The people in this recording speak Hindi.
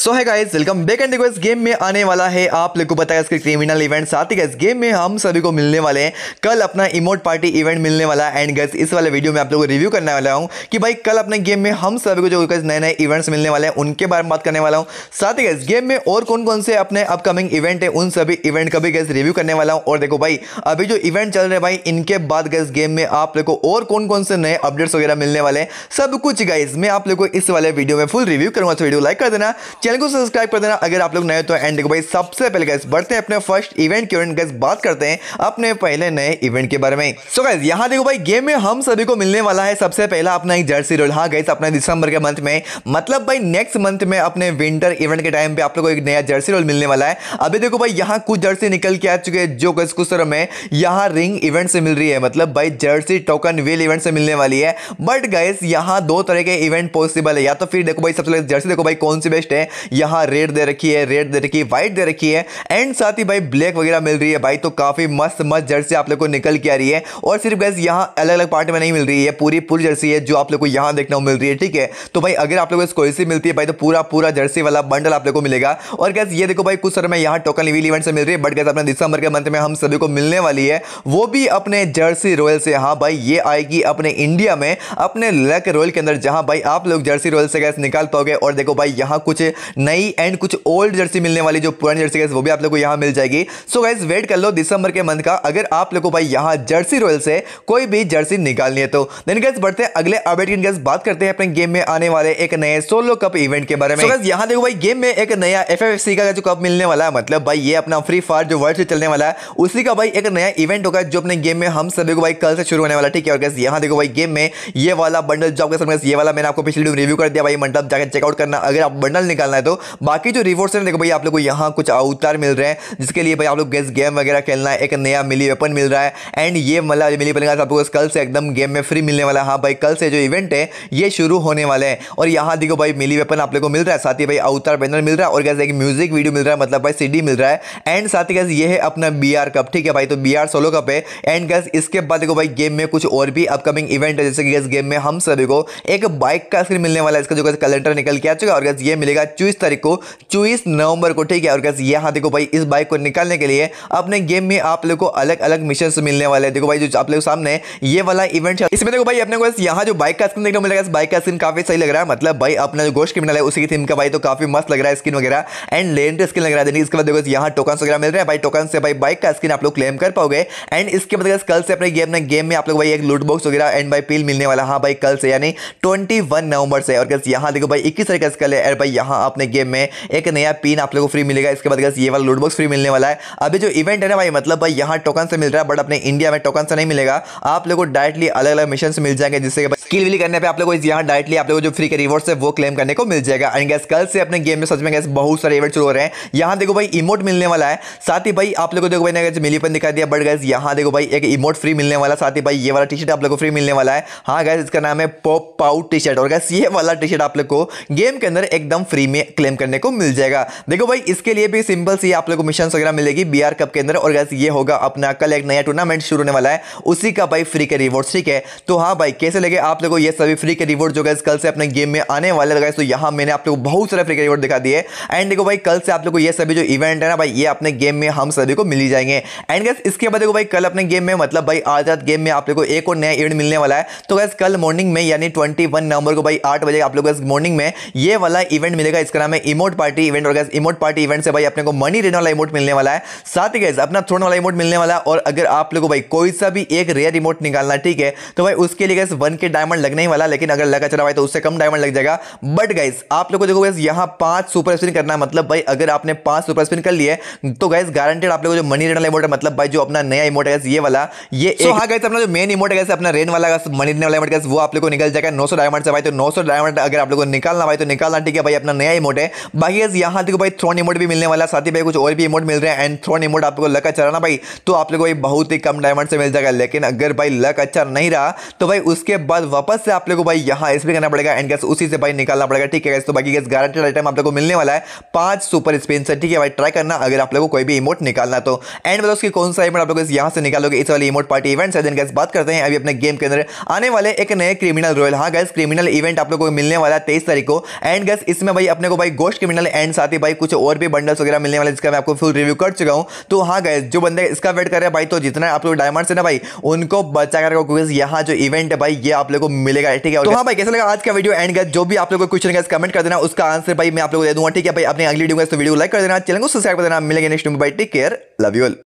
सो है गाइस वेलकम बैक एंड इस गेम में आने वाला है आप लोग को पता है इसके क्रिमिनल इवेंट साथ ही इस गेम में हम सभी को मिलने वाले हैं कल अपना इमोट पार्टी इवेंट मिलने वाला है एंड गैस इस वाले वीडियो में आप लोगों को रिव्यू करने वाला हूँ कि भाई कल अपने गेम में हम सभी को जो नए नए इवेंट्स मिलने वाले हैं उनके बारे में बात करने वाला हूँ साथ ही गैस गेम में और कौन कौन से अपने अपकमिंग इवेंट है उन सभी इवेंट का भी गैस रिव्यू करने वाला हूँ और देखो भाई अभी जो इवेंट चल रहे हैं भाई इनके बाद गैस गेम में आप लोग को और कौन कौन से नए अपडेट्स वगैरह मिलने वाले हैं सब कुछ गाइज मैं आप लोग को इस वाले वीडियो में फुल रिव्यू करूँगा तो वीडियो लाइक कर देना चैनल को सब्सक्राइब कर देना अगर आप लोग नए तो एंड देखो भाई सबसे पहले गैस बढ़ते हैं अपने फर्स्ट इवेंट के गैस बात करते हैं अपने पहले नए इवेंट के बारे में सो गैस यहाँ देखो भाई गेम में हम सभी को मिलने वाला है सबसे पहला अपना एक जर्सी रोल हाँ गैस अपने दिसंबर के मंथ में मतलब भाई नेक्स्ट मंथ में अपने विंटर इवेंट के टाइम पे आप लोग को एक नया जर्सी रोल मिलने वाला है अभी देखो भाई यहाँ कुछ जर्सी निकल के आ चुके हैं जो गैस कुछ तरह में यहाँ रिंग इवेंट से मिल रही है मतलब भाई जर्सी टोकन व्हील इवेंट से मिलने वाली है बट गैस यहाँ दो तरह के इवेंट पॉसिबल है या तो फिर देखो भाई सबसे जर्सी देखो भाई कौन सी बेस्ट है यहाँ रेड दे रखी है रेड दे रखी है वाइट दे रखी है एंड साथ ही भाई ब्लैक वगैरह मिल रही है भाई तो काफ़ी मस्त मस्त जर्सी आप लोग को निकल के आ रही है और सिर्फ गैस यहाँ अलग अलग पार्ट में नहीं मिल रही है पूरी पूरी जर्सी है जो आप लोग को यहाँ देखने को मिल रही है ठीक है तो भाई अगर आप लोग को स्कोरी मिलती है भाई तो पूरा पूरा जर्सी वाला बंडल आप लोग को मिलेगा और गैस ये देखो भाई कुछ सर में यहाँ टोकन रिवील इवेंट से मिल रही है बट गैस अपने दिसंबर के मंथ में हम सभी को मिलने वाली है वो भी अपने जर्सी रॉयल से हाँ भाई ये आएगी अपने इंडिया में अपने लक रॉयल के अंदर जहाँ भाई आप लोग जर्सी रॉयल से गैस निकाल पाओगे और देखो भाई यहाँ कुछ नई एंड कुछ ओल्ड जर्सी मिलने वाली जो पुरानी जर्सी गैस वो भी आप लोग को यहाँ मिल जाएगी सो गैस वेट कर लो दिसंबर के मंथ का अगर आप लोग को भाई यहाँ जर्सी रॉयल से कोई भी जर्सी निकालनी है तो देन गैस बढ़ते हैं अगले अपडेट की गैस बात करते हैं अपने गेम में आने वाले एक नए सोलो कप इवेंट के बारे में so, यहाँ देखो भाई गेम में एक नया एफ का जो कप मिलने वाला है मतलब भाई ये अपना फ्री फायर जो वर्ल्ड से चलने वाला है उसी का भाई एक नया इवेंट होगा जो अपने गेम में हम सभी को भाई कल से शुरू होने वाला ठीक है और गैस यहाँ देखो भाई गेम में ये वाला बंडल जो आपके समय ये वाला मैंने आपको पिछले रिव्यू कर दिया भाई मंडल जाकर चेकआउट करना अगर आप बंडल निकालना है तो बाकी जो रिवॉर्ड्स हैं देखो भाई आप लोग को यहाँ कुछ अवतार मिल रहे हैं जिसके लिए भाई आप लोग गेस गेम वगैरह खेलना है एक नया मिली वेपन मिल रहा है एंड ये मतलब मिली वेपन आप आपको कल से एकदम गेम में फ्री मिलने वाला है हाँ भाई कल से जो इवेंट है ये शुरू होने वाले हैं और यहाँ देखो भाई मिली वेपन आप लोग को मिल रहा है साथ ही भाई अवतार बैनर मिल रहा है और कैसे एक म्यूजिक वीडियो मिल रहा है मतलब भाई सी मिल रहा है एंड साथ ही कैसे ये है अपना बी कप ठीक है भाई तो बी सोलो कप है एंड गैस इसके बाद देखो भाई गेम में कुछ और भी अपकमिंग इवेंट है जैसे कि गेम में हम सभी को एक बाइक का स्क्रीन मिलने वाला है इसका जो कैसे कैलेंडर निकल के आ चुका है और गैस ये मिलेगा चूज चौबीस तारीख को चौबीस नवंबर को ठीक है और कैसे यहाँ देखो भाई इस बाइक को निकालने के लिए अपने गेम में आप लोग को अलग अलग मिशन मिलने वाले हैं देखो भाई जो आप लोग सामने ये वाला इवेंट है इसमें देखो भाई अपने को यहाँ जो बाइक का स्क्रीन देखने को मिलेगा इस बाइक का स्क्रीन काफी सही लग रहा है मतलब भाई अपना जो गोश्त मिला है उसी की थीम का भाई तो काफी मस्त लग रहा है स्क्रीन वगैरह एंड लेंट स्किन लग रहा है इसके बाद देखो यहाँ टोकन वगैरह मिल रहे हैं भाई टोकन से भाई बाइक का स्क्रीन आप लोग क्लेम कर पाओगे एंड इसके बाद कल से अपने गेम गेम में आप लोग भाई एक लूट बॉक्स वगैरह एंड भाई पील मिलने वाला हाँ भाई कल से यानी ट्वेंटी नवंबर से और यहाँ देखो भाई इक्कीस तरीके से कल है भाई यहाँ आप अपने गेम में एक नया पिन आप लोग को फ्री मिलेगा इसके बाद ये वाला लूटबॉक्स फ्री मिलने वाला है अभी जो इवेंट है ना भाई मतलब भाई यहाँ टोकन से मिल रहा है बट अपने इंडिया में टोकन से नहीं मिलेगा आप लोग को डायरेक्टली अलग अलग मिशन मिल जाएंगे जिससे स्किल विल करने पर आप लोग यहाँ डायरेक्टली आप लोग जो फ्री के रिवॉर्ड है वो क्लेम करने को मिल जाएगा एंड गैस कल से अपने गेम में सच में गैस बहुत सारे इवेंट शुरू हो रहे हैं यहाँ देखो भाई इमोट मिलने वाला है साथ ही भाई आप लोग को देखो भाई मिली पर दिखा दिया बट गैस यहाँ देखो भाई एक इमोट फ्री मिलने वाला साथ ही भाई ये वाला टी शर्ट आप लोग को फ्री मिलने वाला है हाँ गैस इसका नाम है पॉप पाउट टी शर्ट और गैस ये वाला टी शर्ट आप लोग को गेम के अंदर एकदम फ्री में मनी क्लेम करने को मिल जाएगा देखो भाई इसके लिए भी सिंपल सी आप लोग को मिशन वगैरह मिलेगी बी आर कप के अंदर और गैस ये होगा अपना कल एक नया टूर्नामेंट शुरू होने वाला है उसी का भाई फ्री के रिवॉर्ड ठीक है तो हाँ भाई कैसे लगे आप लोगों को ये सभी फ्री के रिवॉर्ड जो गैस कल से अपने गेम में आने वाले लगाए तो यहाँ मैंने आप लोग बहुत सारे फ्री के रिवॉर्ड दिखा दिए एंड देखो भाई कल से आप लोग को ये सभी जो इवेंट है ना भाई ये अपने गेम में हम सभी को मिली जाएंगे एंड गैस इसके बाद देखो भाई कल अपने गेम में मतलब भाई आजाद गेम में आप लोग को एक और नया इवेंट मिलने वाला है तो गैस कल मॉर्निंग में यानी ट्वेंटी नवंबर को भाई आठ बजे आप लोग मॉर्निंग में ये वाला इवेंट मिलेगा इसका नाम है इमोट पार्टी इवेंट और गैस इमोट पार्टी इवेंट से भाई अपने को मनी रेन वाला इमोट मिलने वाला है साथ ही गैस अपना थ्रोन वाला इमोट मिलने वाला है और अगर आप लोगों को भाई कोई सा भी एक रेयर इमोट निकालना ठीक है तो भाई उसके लिए गैस वन के डायमंड लगने ही वाला लेकिन अगर लगा चला भाई तो उससे कम डायमंड लग जाएगा बट गाइस आप लोग को देखो गैस यहाँ पांच सुपर स्पिन करना मतलब भाई अगर आपने पांच सुपर स्पिन कर लिए तो गैस गारंटेड आप लोग जो मनी रेन वाला इमोट है मतलब भाई जो अपना नया इमोट है ये वाला ये गैस हाँ अपना जो मेन इमोट है अपना रेन वाला मनी रेन वाला इमोट गैस वो आप लोग को निकल जाएगा नौ डायमंड से भाई तो नौ डायमंड अगर आप लोग को निकालना भाई तो निकालना ठीक है भाई अपना नया इमोट है बाकी यहाँ देखो भाई थ्रोन इमोट भी मिलने वाला साथ ही भाई कुछ और भी इमोट मिल रहे हैं एंड थ्रोन इमोट आपको लक अच्छा रहा ना भाई तो आप लोग भाई बहुत ही कम डायमंड से मिल जाएगा लेकिन अगर भाई लक अच्छा नहीं रहा तो भाई उसके बाद वापस से आप लोग को भाई यहाँ इसमें करना पड़ेगा एंड गैस उसी से भाई निकालना पड़ेगा ठीक है तो बाकी गैस गारंटेड आइटम आप लोग को मिलने वाला है पांच सुपर स्पिन से ठीक है भाई ट्राई करना अगर आप लोग को कोई भी इमोट निकालना तो एंड बताओ उसकी कौन सा इमोट आप लोग यहाँ से निकालोगे इस वाले इमोट पार्टी इवेंट से गैस बात करते हैं अभी अपने गेम के अंदर आने वाले एक नए क्रिमिनल रॉयल हाँ गैस क्रिमिनल इवेंट आप लोग को मिलने वाला है तेईस तारीख को एंड गैस इसमें भाई अपने को भाई गोश्त के क्रिमिनल एंड साथ ही भाई कुछ और भी बंडल्स वगैरह मिलने वाले जिसका मैं आपको फुल रिव्यू कर चुका हूँ तो हाँ गए जो बंदे इसका वेट कर रहे हैं भाई तो जितना आप लोग डायमंड्स है ना भाई उनको बचा कर यहाँ जो इवेंट है भाई ये आप लोग को मिलेगा ठीक है तो हाँ भाई कैसे लगा आज का वीडियो एंड गया जो भी आप लोग को क्वेश्चन गया कमेंट कर देना उसका आंसर भाई मैं आप लोग दे दूंगा ठीक है भाई अपने अगली वीडियो तो वीडियो लाइक कर देना चैनल को सब्सक्राइब कर देना मिलेंगे नेक्स्ट वीडियो भाई टेक केयर लव यू